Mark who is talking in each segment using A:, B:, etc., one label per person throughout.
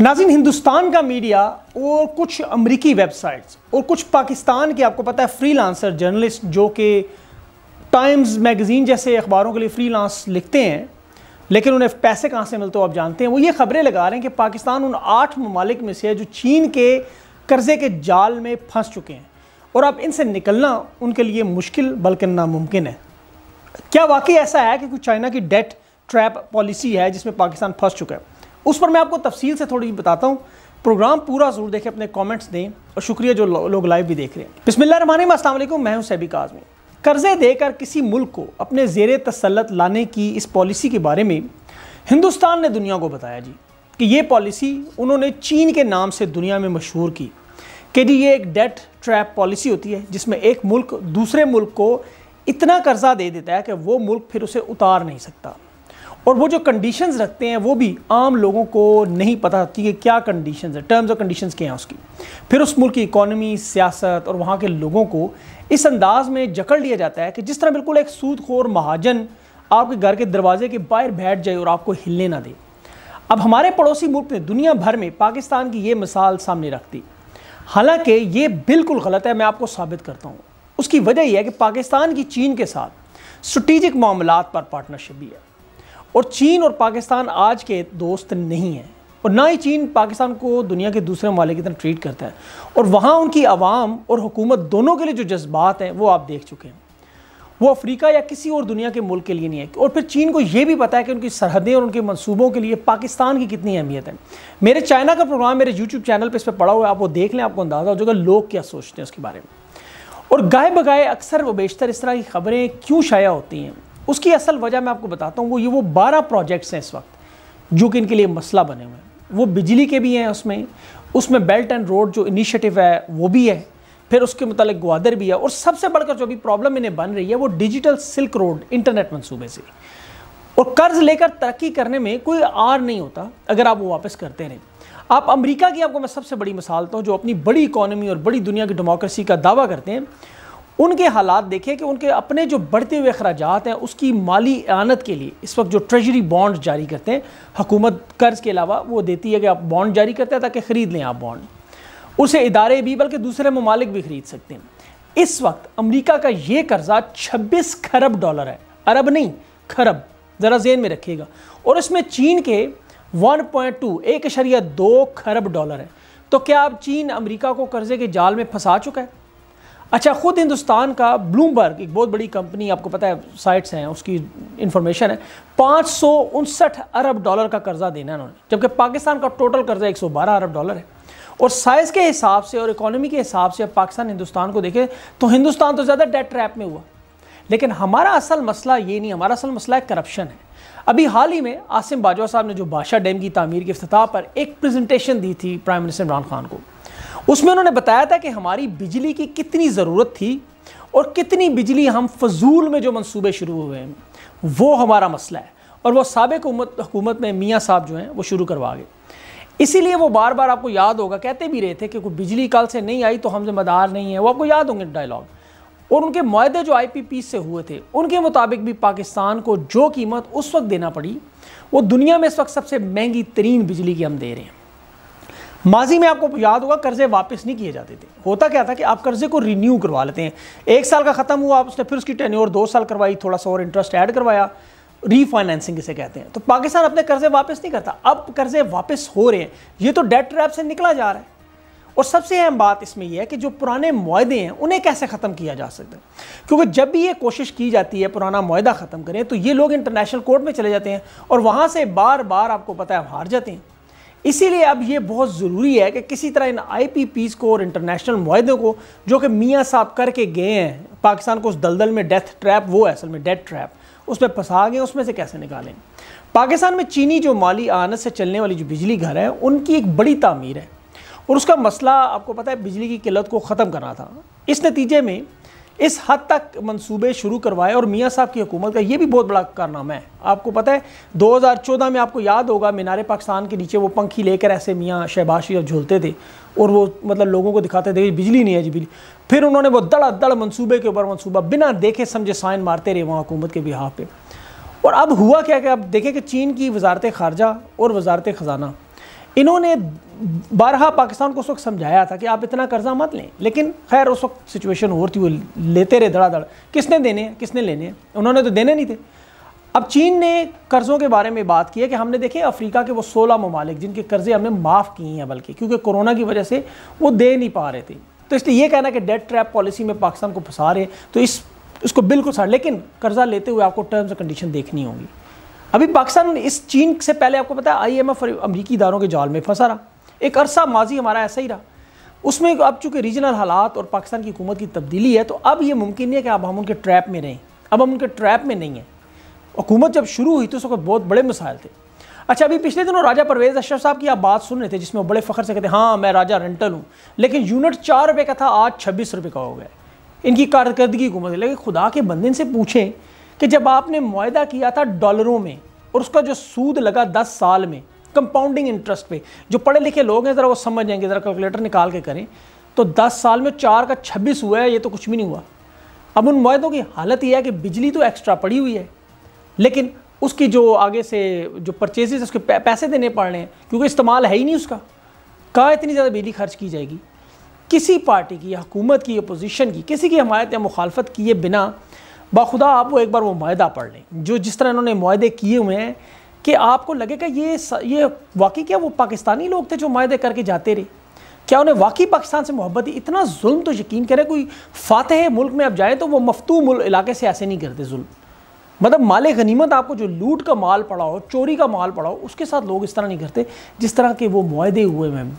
A: नाजिन हिंदुस्तान का मीडिया और कुछ अमरीकी वेबसाइट्स और कुछ पाकिस्तान के आपको पता है फ्रीलांसर जर्नलिस्ट जो कि टाइम्स मैगज़ीन जैसे अखबारों के लिए फ्रीलांस लिखते हैं लेकिन उन्हें पैसे कहाँ से मिलते हो आप जानते हैं वो ये खबरें लगा रहे हैं कि पाकिस्तान उन आठ ममालिक में से है जो चीन के कर्ज़े के जाल में फंस चुके हैं और अब इनसे निकलना उनके लिए मुश्किल बल्कि नामुमकिन है क्या वाकई ऐसा है कि कुछ चाइना की डेट ट्रैप पॉलिसी है जिसमें पाकिस्तान फंस चुका है उस पर मैं आपको तफसील से थोड़ी बताता हूँ प्रोग्राम पूरा ज़रूर देखें अपने कमेंट्स दें और शुक्रिया जो लोग लाइव भी देख रहे हैं बिसमिल्ल असलम मैं हूं सैबिक आजमी कर्ज़े देकर किसी मुल्क को अपने जेर तसलत लाने की इस पॉलिसी के बारे में हिंदुस्तान ने दुनिया को बताया जी कि ये पॉलिसी उन्होंने चीन के नाम से दुनिया में मशहूर की कि जी ये एक डेट ट्रैप पॉलिसी होती है जिसमें एक मुल्क दूसरे मुल्क को इतना कर्ज़ा दे देता है कि वो मुल्क फिर उसे उतार नहीं सकता और वो जो कंडीशंस रखते हैं वो भी आम लोगों को नहीं पता होती कि क्या कंडीशंस है टर्म्स और कंडीशंस क्या हैं उसकी फिर उस मुल्क की इकोनॉमी सियासत और वहाँ के लोगों को इस अंदाज में जकड़ लिया जाता है कि जिस तरह बिल्कुल एक सूदखोर महाजन आपके घर के दरवाजे के बाहर बैठ जाए और आपको हिलने ना दे अब हमारे पड़ोसी मुल्क ने दुनिया भर में पाकिस्तान की ये मिसाल सामने रख दी हालांकि ये बिल्कुल गलत है मैं आपको साबित करता हूँ उसकी वजह यह है कि पाकिस्तान की चीन के साथ स्ट्रेटिजिक मामला पर पार्टनरशिप भी है और चीन और पाकिस्तान आज के दोस्त नहीं हैं और ना ही चीन पाकिस्तान को दुनिया के दूसरे ममालिक की तरह ट्रीट करता है और वहाँ उनकी आवाम और हुकूमत दोनों के लिए जो जज्बात हैं वो आप देख चुके हैं वो अफ्रीका या किसी और दुनिया के मुल्क के लिए नहीं है और फिर चीन को ये भी पता है कि उनकी सरहदें और उनके मंसूबों के लिए पाकिस्तान की कितनी अहमियत है मेरे चाइना का प्रोग्राम मेरे यूट्यूब चैनल पर इस पर पड़ा हुआ है आप वो देख लें आपको अंदाज़ा हो जाएगा लोग क्या सोचते हैं उसके बारे में और गाय बगाए अक्सर व बेशतर इस तरह की खबरें क्यों शाया होती हैं उसकी असल वजह मैं आपको बताता हूँ वो ये वो बारह प्रोजेक्ट्स हैं इस वक्त जो कि इनके लिए मसला बने हुए हैं वो बिजली के भी हैं उसमें उसमें बेल्ट एंड रोड जो इनिशिएटिव है वो भी है फिर उसके मतलब ग्वादर भी है और सबसे बढ़कर जो भी प्रॉब्लम इन्हें बन रही है वो डिजिटल सिल्क रोड इंटरनेट मनसूबे से और कर्ज लेकर तरक्की करने में कोई आर नहीं होता अगर आप वो वापस करते रहें आप अमेरिका की आपको मैं सबसे बड़ी मिसाल तो हूँ जो अपनी बड़ी इकोनॉमी और बड़ी दुनिया की डेमोक्रेसी का दावा करते हैं उनके हालात देखें कि उनके अपने जो बढ़ते हुए अखराज हैं उसकी माली आनत के लिए इस वक्त जो ट्रेजरी बॉन्ड जारी करते हैं हकूमत कर्ज़ के अलावा वो देती है कि आप बॉन्ड जारी करते हैं ताकि ख़रीद लें आप बॉन्ड उसे इदारे भी बल्कि दूसरे ममालिक भी ख़रीद सकते हैं इस वक्त अमरीका का ये कर्जा छब्बीस खरब डॉलर है अरब नहीं खरब ज़रा जेन में रखिएगा और इसमें चीन के टू एक अशरिया दो खरब डॉलर है तो क्या अब चीन अमरीका को कर्जे के जाल में फंसा चुका है अच्छा ख़ुद हिंदुस्तान का ब्लूमबर्ग एक बहुत बड़ी कंपनी आपको पता है साइट्स हैं उसकी इन्फॉर्मेशन है पाँच अरब डॉलर का कर्जा देना है उन्होंने जबकि पाकिस्तान का टोटल कर्जा 112 अरब डॉलर है और साइज़ के हिसाब से और इकोनॉमी के हिसाब से पाकिस्तान हिंदुस्तान को देखे तो हिंदुस्तान तो ज़्यादा डेट ट्रैप में हुआ लेकिन हमारा असल मसला ये नहीं हमारा असल मसला है करप्शन है अभी हाल ही में आसिम बाजवा साहब ने जो बादशाह डैम की तमीर के अफ्ताह पर एक प्रजेंटेशन दी थी प्राइम मिनिस्टर इमरान खान को उसमें उन्होंने बताया था कि हमारी बिजली की कितनी ज़रूरत थी और कितनी बिजली हम फजूल में जो मंसूबे शुरू हुए हैं वो हमारा मसला है और वह सबक हुकूमत में मियाँ साहब जो हैं वो शुरू करवा गए इसीलिए वो बार बार आपको याद होगा कहते भी रहे थे कि कोई बिजली कल से नहीं आई तो हम जिम्मेदार नहीं है वो आपको याद होंगे डायलॉग और उनके माहे जो आई पी पी से हुए थे उनके मुताबिक भी पाकिस्तान को जो कीमत उस वक्त देना पड़ी वो दुनिया में इस वक्त सबसे महंगी तरीन बिजली की हम दे रहे हैं माजी में आपको याद होगा कर्जे वापस नहीं किए जाते थे होता क्या था कि आप कर्जे को रिन्यू करवा लेते हैं एक साल का ख़त्म हुआ आप उसने फिर उसकी टेन्योर दो साल करवाई थोड़ा सा और इंटरेस्ट ऐड करवाया रीफाइनेंसिंग इसे कहते हैं तो पाकिस्तान अपने कर्जे वापस नहीं करता अब कर्जे वापस हो रहे हैं ये तो डेट ट्रैप से निकला जा रहा है और सबसे अहम बात इसमें यह है कि जो पुराने माहदे हैं उन्हें कैसे ख़त्म किया जा सकता है क्योंकि जब भी ये कोशिश की जाती है पुराना माहदा ख़त्म करें तो ये लोग इंटरनेशनल कोर्ट में चले जाते हैं और वहाँ से बार बार आपको पता है हार जाते हैं इसीलिए अब ये बहुत ज़रूरी है कि किसी तरह इन आईपीपीज़ को और इंटरनेशनल माहदों को जो कि मियाँ साहब करके गए हैं पाकिस्तान को उस दलदल में डेथ ट्रैप वो है असल में डेथ ट्रैप उसमें फंसा गए उसमें से कैसे निकालें पाकिस्तान में चीनी जो माली आनत से चलने वाली जो बिजली घर है उनकी एक बड़ी तामीर है और उसका मसला आपको पता है बिजली की किल्लत को ख़त्म करना था इस नतीजे में इस हद तक मंसूबे शुरू करवाए और मियाँ साहब की हुकूमत का ये भी बहुत बड़ा कारनामा है आपको पता है 2014 में आपको याद होगा मीनार पाकिस्तान के नीचे वो पंखी लेकर ऐसे मियाँ शहबाज शरीफ झूलते थे और वो मतलब लोगों को दिखाते थे बिजली नहीं है जी बिजली फिर उन्होंने वो दड़ मनसूबे के ऊपर मनसूबा बिना देखे समझे साइन मारते रहे वहाँ हुकूमत के बिहार पे और अब हुआ क्या कि आप देखें कि चीन की वजारत खारजा और वजारत ख़जाना इन्होंने बारहा पाकिस्तान को उस वक्त समझाया था कि आप इतना कर्जा मत लें लेकिन खैर उस वक्त सिचुएशन और थी वो लेते रहे धड़ाधड़ किसने देने हैं किसने लेने हैं उन्होंने तो देने नहीं थे अब चीन ने कर्ज़ों के बारे में बात की है कि हमने देखे अफ्रीका के वो सोलह ममालिक जिनके कर्जे हमने माफ़ किए हैं बल्कि क्योंकि कोरोना की वजह से वो दे नहीं पा रहे थे तो इसलिए ये कहना कि डेट ट्रैप पॉलिसी में पाकिस्तान को फंसा रहे तो इस इसको बिल्कुल सर लेकिन कर्जा लेते हुए आपको टर्म्स एंड कंडीशन देखनी होगी अभी पाकिस्तान इस चीन से पहले आपको पता है आई एम एफ अमरीकी इदारों के जाल में फंसा रहा एक अरसा माजी हमारा ऐसा ही रहा उसमें अब चूँकि रीजनल हालात और पाकिस्तान की हुकूमत की तब्दीली है तो अब ये मुमकिन नहीं है कि अब हम उनके ट्रैप में रहें अब हम उनके ट्रैप में नहीं हैं हुकूमत जब शुरू हुई तो उस वक्त बहुत बड़े मसाइल थे अच्छा अभी पिछले दिनों राजा परवेज अशरफ साहब की आप बात सुन रहे थे जिसमें वो बड़े फ़खर से कहते हैं हाँ मैं राजा रेंटल हूँ लेकिन यूनिट चार रुपये का था आज छब्बीस रुपये का हो गया इनकी कारकर्दगी हुकूमत लेकिन खुदा के बंदे से पूछें कि जब आपने माहदा किया था डॉलरों में और उसका जो सूद लगा दस साल में कंपाउंडिंग इंटरेस्ट पे जो पढ़े लिखे लोग हैं ज़रा वो समझ जाएंगे ज़रा कैलकुलेटर निकाल के करें तो 10 साल में चार का 26 हुआ है ये तो कुछ भी नहीं हुआ अब उन माहदों की हालत यह है कि बिजली तो एक्स्ट्रा पड़ी हुई है लेकिन उसकी जो आगे से जो परचेजेज उसके पैसे देने पड़ रहे हैं क्योंकि इस्तेमाल है ही नहीं उसका कहाँ इतनी ज़्यादा बिजली खर्च की जाएगी किसी पार्टी की या हुकूमत की अपोजिशन की किसी की हमायत या मुखालफत किए बिना बाखुदा आप वो एक बार वो माहा पढ़ लें जो जिस तरह इन्होंने माहे किए हुए हैं कि आपको लगेगा ये ये वाकई क्या वो पाकिस्तानी लोग थे जो माहे करके जाते रहे क्या उन्हें वाकई पाकिस्तान से मोहब्बत थी इतना जुल्म तो यकीन करें कोई फातह मुल्क में आप जाएँ तो वो मफतू इलाके से ऐसे नहीं करते जुल्म मतलब माल गनीमत आपको जो लूट का माल पड़ा हो चोरी का माल पड़ा हो उसके साथ लोग इस तरह नहीं करते जिस तरह के वो माहे हुए मैम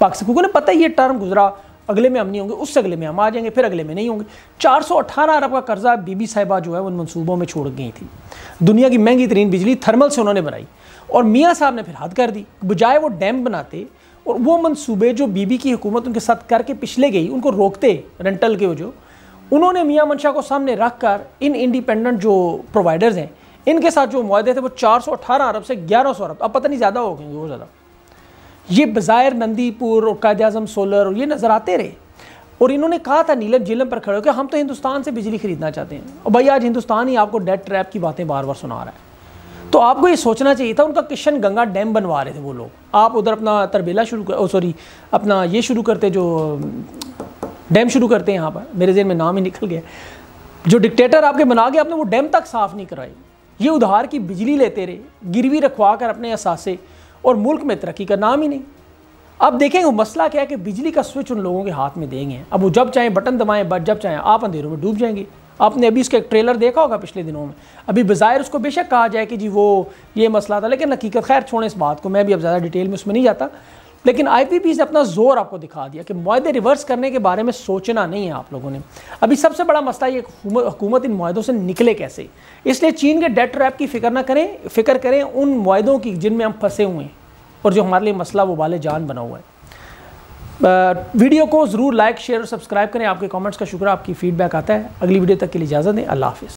A: पाकिस्तान क्योंकि पता ही ये टर्म गुजरा अगले में हम नहीं होंगे उससे अगले में हम आ जाएंगे फिर अगले में नहीं होंगे चार सौ अठारह अरब का कर्जा बीबी साहिबा जो है उन मनसूबों में छोड़ गई थी दुनिया की महंगी तरीन बिजली थर्मल से उन्होंने बनाई और मियाँ साहब ने फिर हद कर दी बजाय वो डैम बनाते और वो मनसूबे जो बीबी की हुकूमत उनके साथ करके पिछले गई उनको रोकते रेंटल के जो उन्होंने मियाँ मनशा को सामने रख कर इन इंडिपेंडेंट जो प्रोवाइडर्स हैं इनके साथ जो माहदे थे वो चार सौ अठारह अरब से ग्यारह सौ अरब अब पता नहीं ज़्यादा हो गएंगे वो ज़्यादा ये बाज़ायर नंदीपुर और कायद अजम सोलर और ये नज़र आते रहे और इन्होंने कहा था नीलम झीलम पर खड़े होकर हम तो हिंदुस्तान से बिजली खरीदना चाहते हैं और भाई आज हिंदुस्तान ही आपको डेट ट्रैप की बातें बार बार सुना रहा है तो आपको ये सोचना चाहिए था उनका किशन गंगा डैम बनवा रहे थे वो लोग आप उधर अपना तरबेला शुरू कर सॉरी अपना ये शुरू करते जो डैम शुरू करते हैं यहाँ पर मेरे जेन में नाम ही निकल गया जो डिक्टेटर आपके बना गया आपने वो डैम तक साफ़ नहीं कराई ये उधार की बिजली लेते रहे गिरवी रखवा कर अपने असासे और मुल्क में तरक्की का नाम ही नहीं अब देखें वो मसला क्या है कि बिजली का स्विच उन लोगों के हाथ में देंगे अब वो जब चाहें बटन दबाएं बट जब चाहें आप अंधेरों में डूब जाएंगे आपने अभी इसका एक ट्रेलर देखा होगा पिछले दिनों में अभी बाज़ाहिर उसको बेशक कहा जाए कि जी वो ये मसला था लेकिन हकीकत खैर छोड़ें इस बात को मैं भी अब ज़्यादा डिटेल में उसमें नहीं जाता लेकिन आई ने अपना जोर आपको दिखा दिया कि माहे रिवर्स करने के बारे में सोचना नहीं है आप लोगों ने अभी सबसे बड़ा मसला ये हुकूमत इन माहों से निकले कैसे इसलिए चीन के डेट रैप की फिक्र ना करें फिक्र करें उन माहों की जिनमें हम फंसे हुए हैं और जो हमारे लिए मसला वो बाले जान बना हुआ है वीडियो को ज़रूर लाइक शेयर और सब्सक्राइब करें आपके कॉमेंट्स का शुक्र आपकी फीडबैक आता है अगली वीडियो तक के लिए इजाज़त दें अल्लाह हाफिज़